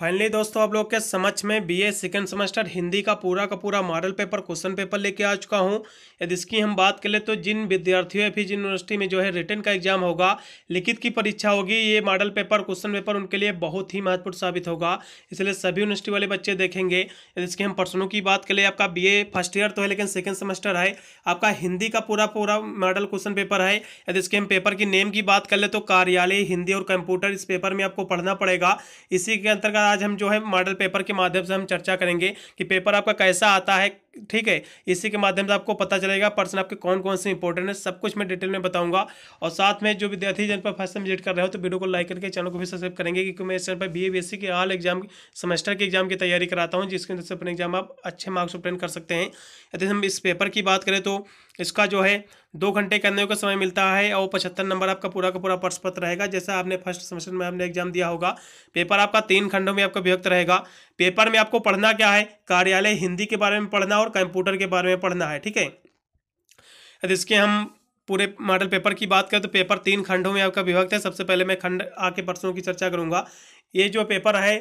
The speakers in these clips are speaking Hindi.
फाइनली दोस्तों आप लोग के समझ में बीए सेकेंड सेमेस्टर हिंदी का पूरा का पूरा मॉडल पेपर क्वेश्चन पेपर लेके आ चुका हूँ यदि इसकी हम बात करें तो जिन विद्यार्थियों या फिर जिन यूनिवर्सिटी में जो है रिटर्न का एग्जाम होगा लिखित की परीक्षा होगी ये मॉडल पेपर क्वेश्चन पेपर उनके लिए बहुत ही महत्वपूर्ण साबित होगा इसलिए सभी यूनिवर्सिटी वाले बच्चे देखेंगे यदि इसकी हम पर्सनों की बात करें आपका बी फर्स्ट ईयर तो है लेकिन सेकेंड सेमेस्टर है आपका हिंदी का पूरा पूरा मॉडल क्वेश्चन पेपर है यदि इसके हम पेपर की नेम की बात कर ले तो कार्यालय हिंदी और कंप्यूटर इस पेपर में आपको पढ़ना पड़ेगा इसी के अंतर्गत आज हम जो है मॉडल पेपर के माध्यम से हम चर्चा करेंगे कि पेपर आपका कैसा आता है ठीक है इसी के माध्यम से आपको पता चलेगा पर्सन आपके कौन कौन से इंपॉर्टेंट है सब कुछ मैं डिटेल में बताऊंगा और साथ में जो विद्यार्थी जन पर फर्स्ट विजिट कर रहे हो तो वीडियो को लाइक करके चैनल को भी सब्सक्राइब करेंगे क्योंकि मैं इस चैनल पर बी ए के ऑल एग्जाम सेमेस्टर के एग्जाम की तैयारी कराता हूँ जिसके अंदर से अपने एग्जाम आप अच्छे मार्क्स ऑप्टेन कर सकते हैं यदि हम इस पेपर की बात करें तो इसका जो है दो घंटे करने का समय मिलता है और पचहत्तर नंबर आपका पूरा का पूरा पर्स पत्र रहेगा जैसा आपने फर्स्ट सेमेस्टर में आपने एग्जाम दिया होगा पेपर आपका तीन खंडों में आपका विभक्त रहेगा पेपर में आपको पढ़ना क्या है कार्यालय हिंदी के बारे में पढ़ना और कंप्यूटर के बारे में पढ़ना है ठीक है यदि इसके हम पूरे मॉडल पेपर की बात करें तो पेपर तीन खंडों में आपका विभक्त है सबसे पहले मैं खंड आके प्रश्नों की चर्चा करूंगा ये जो पेपर है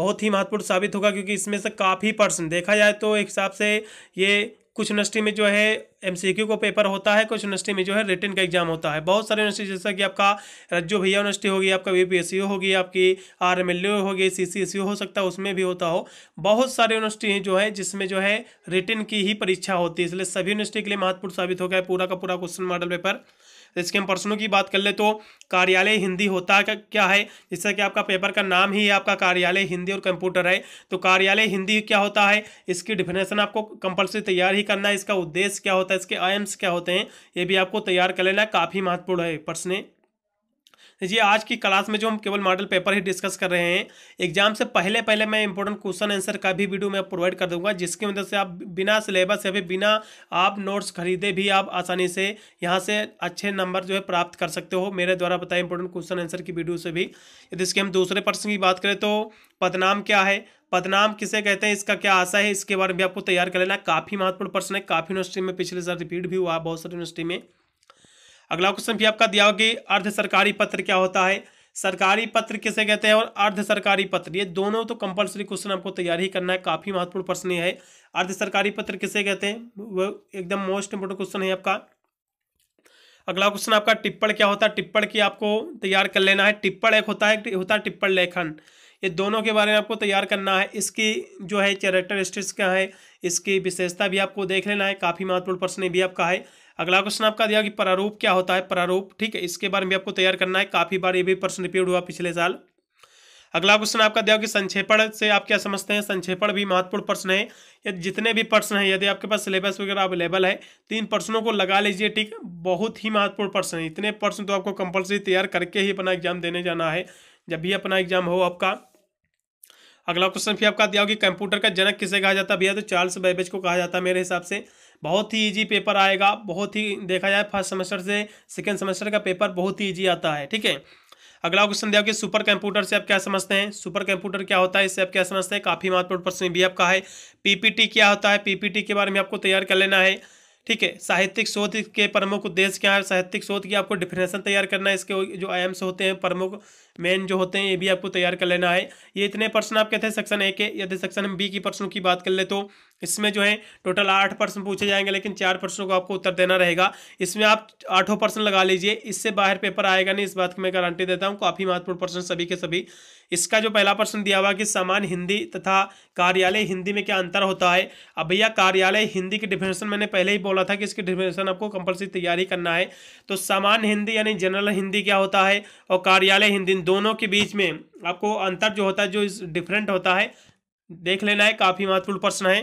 बहुत ही महत्वपूर्ण साबित होगा क्योंकि इसमें से काफ़ी प्रश्न देखा जाए तो एक हिसाब से ये कुछ यूनिवर्सिटी में जो है क्यू को पेपर होता है कुछ यूनिवर्सिटी में जो है रिटर्न का एग्जाम होता है बहुत सारे यूनिवर्सिटी जैसा कि आपका रज्जो भैया यूनिवर्सिटी होगी आपका वी होगी आपकी आर एम होगी सी सी एस हो सकता है उसमें भी होता हो बहुत सारे यूनिवर्सिटी जो है जिसमें जो है रिटर्न की ही परीक्षा होती है इसलिए सभी यूनिवर्सिटी के लिए महत्वपूर्ण साबित हो गया है पूरा का पूरा क्वेश्चन मॉडल पेपर तो इसके हम प्रश्नों की बात कर ले तो कार्यालय हिंदी होता है क्या है जिससे कि आपका पेपर का नाम ही आपका कार्यालय हिंदी और कंप्यूटर है तो कार्यालय हिंदी क्या होता है इसकी डिफिनेशन आपको कंपलसरी तैयार ही करना है इसका उद्देश्य क्या होता है इसके आयम्स क्या होते हैं ये भी आपको तैयार कर लेना काफ़ी महत्वपूर्ण है प्रश्न जी आज की क्लास में जो हम केवल मॉडल पेपर ही डिस्कस कर रहे हैं एग्जाम से पहले पहले मैं इंपॉर्टेंट क्वेश्चन आंसर का भी वीडियो मैं प्रोवाइड कर दूंगा जिसकी मदद से आप बिना सिलेबस या फिर बिना आप नोट्स खरीदे भी आप आसानी से यहाँ से अच्छे नंबर जो है प्राप्त कर सकते हो मेरे द्वारा बताए इंपॉर्टेंट क्वेश्चन आंसर की वीडियो से भी यदि इसके हम दूसरे पर्सन की बात करें तो पदनाम क्या है पदनाम किसे कहते हैं इसका क्या आशा है इसके बारे में भी आपको तैयार कर लेना काफ़ी महत्वपूर्ण प्रश्न है काफ़ी यूनिवर्सिटी में पिछले साल रिपीट भी हुआ बहुत सारी यूनिवर्सिटी में अगला क्वेश्चन भी आपका दिया होगा अर्ध सरकारी पत्र क्या होता है सरकारी पत्र किसे कहते हैं और अर्ध सरकारी पत्र ये दोनों तो कंपलसरी क्वेश्चन आपको तैयार ही करना है काफी महत्वपूर्ण प्रश्न है अर्ध सरकारी पत्र किसे कहते हैं वो एकदम मोस्ट इंपोर्टेंट क्वेश्चन है आपका अगला क्वेश्चन आपका टिप्पण क्या होता है टिप्पण की आपको तैयार कर लेना है टिप्पण एक होता है होता है टिप्पण लेखन ये दोनों के बारे में आपको तैयार करना है इसकी जो है कैरेक्टरिस्टिक्स क्या है इसकी विशेषता भी आपको देख लेना है काफ़ी महत्वपूर्ण प्रश्न भी आपका है अगला क्वेश्चन आपका दिया कि प्रारूप क्या होता है प्रारूप ठीक है इसके बारे में आपको तैयार करना है काफी बार ये भी प्रश्न रिपीट हुआ पिछले साल अगला क्वेश्चन आपका दिया कि संक्षेपण से आप क्या समझते हैं संक्षेपण भी महत्वपूर्ण प्रश्न है या जितने भी प्रश्न हैं यदि आपके पास सिलेबस वगैरह अवेलेबल है तो इन प्रश्नों को लगा लीजिए ठीक बहुत ही महत्वपूर्ण प्रश्न है इतने प्रश्न तो आपको कंपलसरी तैयार करके ही अपना एग्जाम देने जाना है जब भी अपना एग्जाम हो आपका अगला क्वेश्चन फिर आपका दिया कि कंप्यूटर का जनक किसे कहा जाता है भैया तो चार्ल्स बैबेज को कहा जाता है मेरे हिसाब से बहुत ही ईजी पेपर आएगा बहुत ही देखा जाए फर्स्ट सेमेस्टर से सेकेंड सेमेस्टर का पेपर बहुत ही ईजी आता है ठीक है अगला क्वेश्चन दिया कि सुपर कंप्यूटर से आप क्या समझते हैं सुपर कंप्यूटर क्या होता है इससे आप क्या समझते हैं काफी महत्वपूर्ण प्रश्न भी आपका है पीपीटी क्या होता है पीपीटी के बारे में आपको तैयार कर लेना है ठीक है साहित्यिक शोध के प्रमुख उद्देश्य क्या है साहित्यिक शोध की आपको डिफिनेशन तैयार करना है इसके जो आयम्स होते हैं प्रमुख मेन जो होते हैं ये भी आपको तैयार कर लेना है ये इतने प्रश्न आप कहते हैं सेक्शन ए के यदि सेक्शन बी की प्रश्नों की बात कर ले तो इसमें जो है टोटल आठ प्रश्न पूछे जाएंगे लेकिन चार प्रश्नों को आपको उत्तर देना रहेगा इसमें आप आठों प्रश्न लगा लीजिए इससे बाहर पेपर आएगा नहीं इस बात की मैं गारंटी देता हूँ काफ़ी महत्वपूर्ण प्रश्न सभी के सभी इसका जो पहला प्रश्न दिया हुआ कि सामान्य हिंदी तथा कार्यालय हिंदी में क्या अंतर होता है अब भैया कार्यालय हिंदी की डिफिनेशन मैंने पहले ही बोला था कि इसकी डिफिनेशन आपको कंपल्सरी तैयारी करना है तो सामान्य हिंदी यानी जनरल हिंदी क्या होता है और कार्यालय हिंदी दोनों के बीच में आपको अंतर जो होता है जो डिफरेंट होता है देख लेना है काफ़ी महत्वपूर्ण प्रश्न है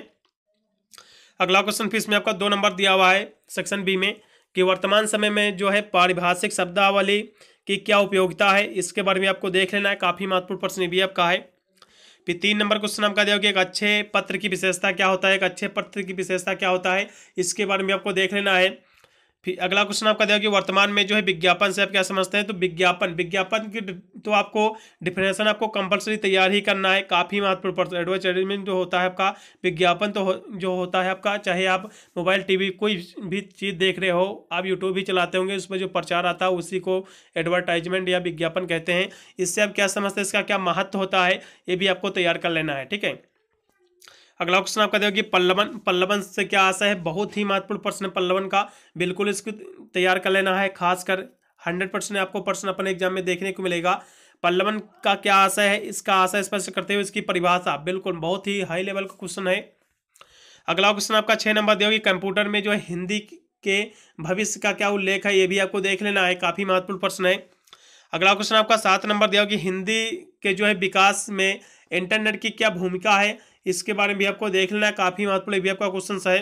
अगला क्वेश्चन फिर इसमें आपका दो नंबर दिया हुआ है सेक्शन बी में कि वर्तमान समय में जो है पारिभाषिक शब्दावली की क्या उपयोगिता है इसके बारे में आपको देख लेना है काफ़ी महत्वपूर्ण प्रश्न भी आपका है फिर तीन नंबर क्वेश्चन आपका दिया कि एक अच्छे पत्र की विशेषता क्या होता है एक अच्छे पत्र की विशेषता क्या होता है इसके बारे में आपको देख लेना है फिर अगला क्वेश्चन आपका दिया कि वर्तमान में जो है विज्ञापन से आप क्या समझते हैं तो विज्ञापन विज्ञापन की तो आपको डिफिनेशन आपको कंपलसरी तैयार ही करना है काफ़ी महत्वपूर्ण पड़ता है एडवर्टाइजमेंट जो होता है आपका विज्ञापन तो जो होता है आपका चाहे आप मोबाइल टीवी कोई भी चीज़ देख रहे हो आप यूट्यूब भी चलाते होंगे उसमें जो प्रचार आता है उसी को एडवर्टाइजमेंट या विज्ञापन कहते हैं इससे आप क्या समझते हैं इसका क्या महत्व होता है ये भी आपको तैयार कर लेना है ठीक है अगला क्वेश्चन आपका देखिए पल्लवन पल्लवन से क्या आशा है बहुत ही महत्वपूर्ण प्रश्न है पल्लवन का बिल्कुल इसको तैयार कर लेना है खासकर हंड्रेड परसेंट आपको प्रश्न अपने एग्जाम में देखने को मिलेगा पल्लवन का क्या आशा है इसका आशा स्पष्ट करते हुए इसकी परिभाषा बिल्कुल बहुत ही हाई लेवल का क्वेश्चन है अगला क्वेश्चन आपका छः नंबर दिया कंप्यूटर में जो है हिंदी के भविष्य का क्या उल्लेख है ये भी आपको देख लेना है काफ़ी महत्वपूर्ण प्रश्न है अगला क्वेश्चन आपका सात नंबर दिया कि हिंदी के जो है विकास में इंटरनेट की क्या भूमिका है इसके बारे में भी आपको देख लेना है काफ़ी महत्वपूर्ण भी आपका क्वेश्चन है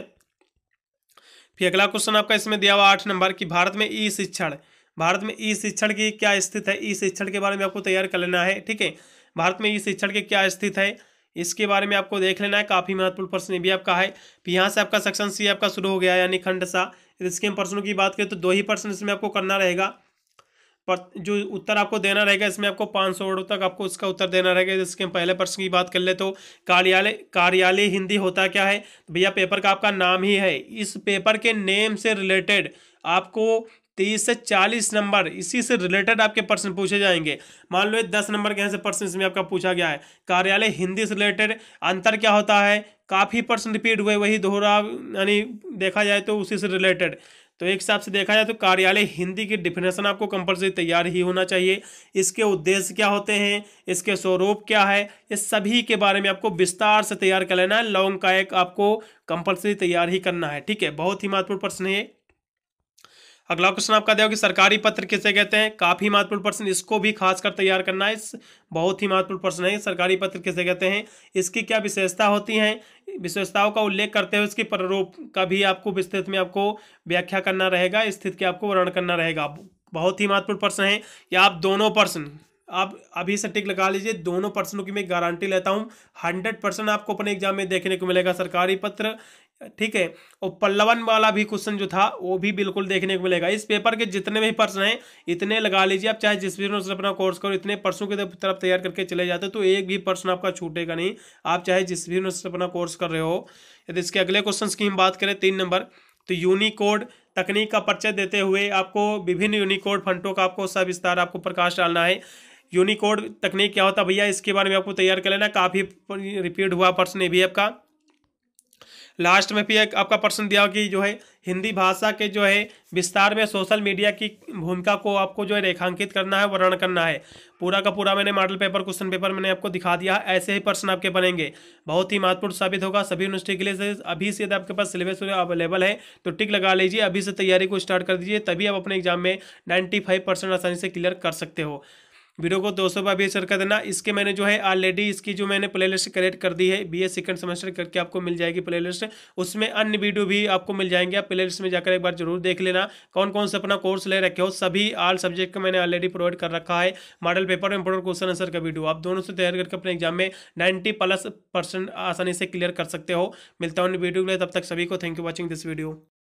फिर अगला क्वेश्चन आपका इसमें दिया हुआ आठ नंबर की भारत में ई शिक्षण भारत में ई शिक्षण की क्या स्थित है ई शिक्षण के बारे में आपको तैयार कर लेना है ठीक है भारत में ई शिक्षण के क्या स्थित है इसके बारे में आपको देख लेना है काफ़ी महत्वपूर्ण प्रश्न भी आपका है फिर यहाँ से आपका सेक्शन सी आपका शुरू हो गया यानी खंड सा इसके हम प्रश्नों की बात करें तो दो ही प्रश्न इसमें आपको करना रहेगा जो उत्तर आपको देना रहेगा इसमें आपको पाँच सौ वर्डों तक आपको इसका उत्तर देना रहेगा जिसके हम पहले प्रश्न की बात कर ले तो कार्यालय कार्यालय हिंदी होता क्या है तो भैया पेपर का आपका नाम ही है इस पेपर के नेम से रिलेटेड आपको तीस से चालीस नंबर इसी से रिलेटेड आपके प्रश्न पूछे जाएंगे मान लो ये दस नंबर के यहाँ से प्रश्न इसमें आपका पूछा गया है कार्यालय हिंदी से रिलेटेड अंतर क्या होता है काफ़ी प्रश्न रिपीट हुए वही दोहरा यानी देखा जाए तो उसी से रिलेटेड तो एक हिसाब से देखा जाए तो कार्यालय हिंदी की डिफिनेशन आपको कंपलसरी तैयार ही होना चाहिए इसके उद्देश्य क्या होते हैं इसके स्वरूप क्या है ये सभी के बारे में आपको विस्तार से तैयार कर लेना है लॉन्ग का एक आपको कंपलसरी तैयार ही करना है ठीक है बहुत ही महत्वपूर्ण प्रश्न है अगला क्वेश्चन आपका देखो कि सरकारी पत्र किसे कहते हैं काफी महत्वपूर्ण प्रश्न इसको भी खासकर तैयार करना है बहुत ही महत्वपूर्ण प्रश्न है सरकारी पत्र किसे कहते हैं इसकी क्या विशेषता होती है विशेषताओं का उल्लेख करते हुए इसके प्ररूप का भी आपको विस्तृत में आपको व्याख्या करना रहेगा स्थिति के आपको वर्णन करना रहेगा बहुत ही महत्वपूर्ण प्रश्न है या आप दोनों प्रश्न आप अभी से टिक लगा लीजिए दोनों पर्सनों की मैं गारंटी लेता हूँ हंड्रेड परसेंट आपको अपने एग्जाम में देखने को मिलेगा सरकारी पत्र ठीक है और पल्लवन वाला भी क्वेश्चन जो था वो भी बिल्कुल देखने को मिलेगा इस पेपर के जितने भी पर्सन हैं इतने लगा लीजिए आप चाहे जिस भी से अपना कोर्स करो इतने पर्सों की तरफ तैयार करके चले जाते तो एक भी पर्सन आपका छूटेगा नहीं आप चाहे जिस भी से अपना कोर्स कर रहे हो यदि इसके अगले क्वेश्चन की हम बात करें तीन नंबर तो यूनिकोड तकनीक का परिचय देते हुए आपको विभिन्न यूनिकोड फंटों का आपको सब विस्तार आपको प्रकाश डालना है यूनिकोड तकनीक क्या होता है भैया इसके बारे में आपको तैयार कर लेना काफ़ी रिपीट हुआ प्रश्न ये भी आपका लास्ट में भी एक आपका प्रश्न दिया कि जो है हिंदी भाषा के जो है विस्तार में सोशल मीडिया की भूमिका को आपको जो है रेखांकित करना है वर्णन करना है पूरा का पूरा मैंने मॉडल पेपर क्वेश्चन पेपर मैंने आपको दिखा दिया है ऐसे ही प्रश्न आपके बनेंगे बहुत ही महत्वपूर्ण साबित होगा सभी यूनिवर्सिटी के लिए अभी से यदि आपके पास सिलेबस अवेलेबल है तो टिक लगा लीजिए अभी से तैयारी को स्टार्ट कर दीजिए तभी आप अपने एग्जाम में नाइन्टी आसानी से क्लियर कर सकते हो वीडियो को 200 बार भी शेयर कर देना इसके मैंने जो है ऑलरेडी इसकी जो मैंने प्लेलिस्ट क्रिएट कर दी है बी ए सेकंड सेमेस्टर करके आपको मिल जाएगी प्लेलिस्ट उसमें अन्य वीडियो भी आपको मिल जाएंगे आप लिस्ट में जाकर एक बार जरूर देख लेना कौन कौन सा अपना कोर्स ले रखे हो सभी आल सब्जेक्ट का मैंने ऑलरेडी प्रोवाइड कर रखा है मॉडल पेपर में इंपोर्टेंट क्वेश्चन आंसर का वीडियो आप दोनों से तैयार करके अपने एग्जाम में नाइन्टी प्लस परसेंट आसानी से क्लियर कर सकते हो मिलता हूँ वीडियो के लिए तब तक सभी को thank you watching this video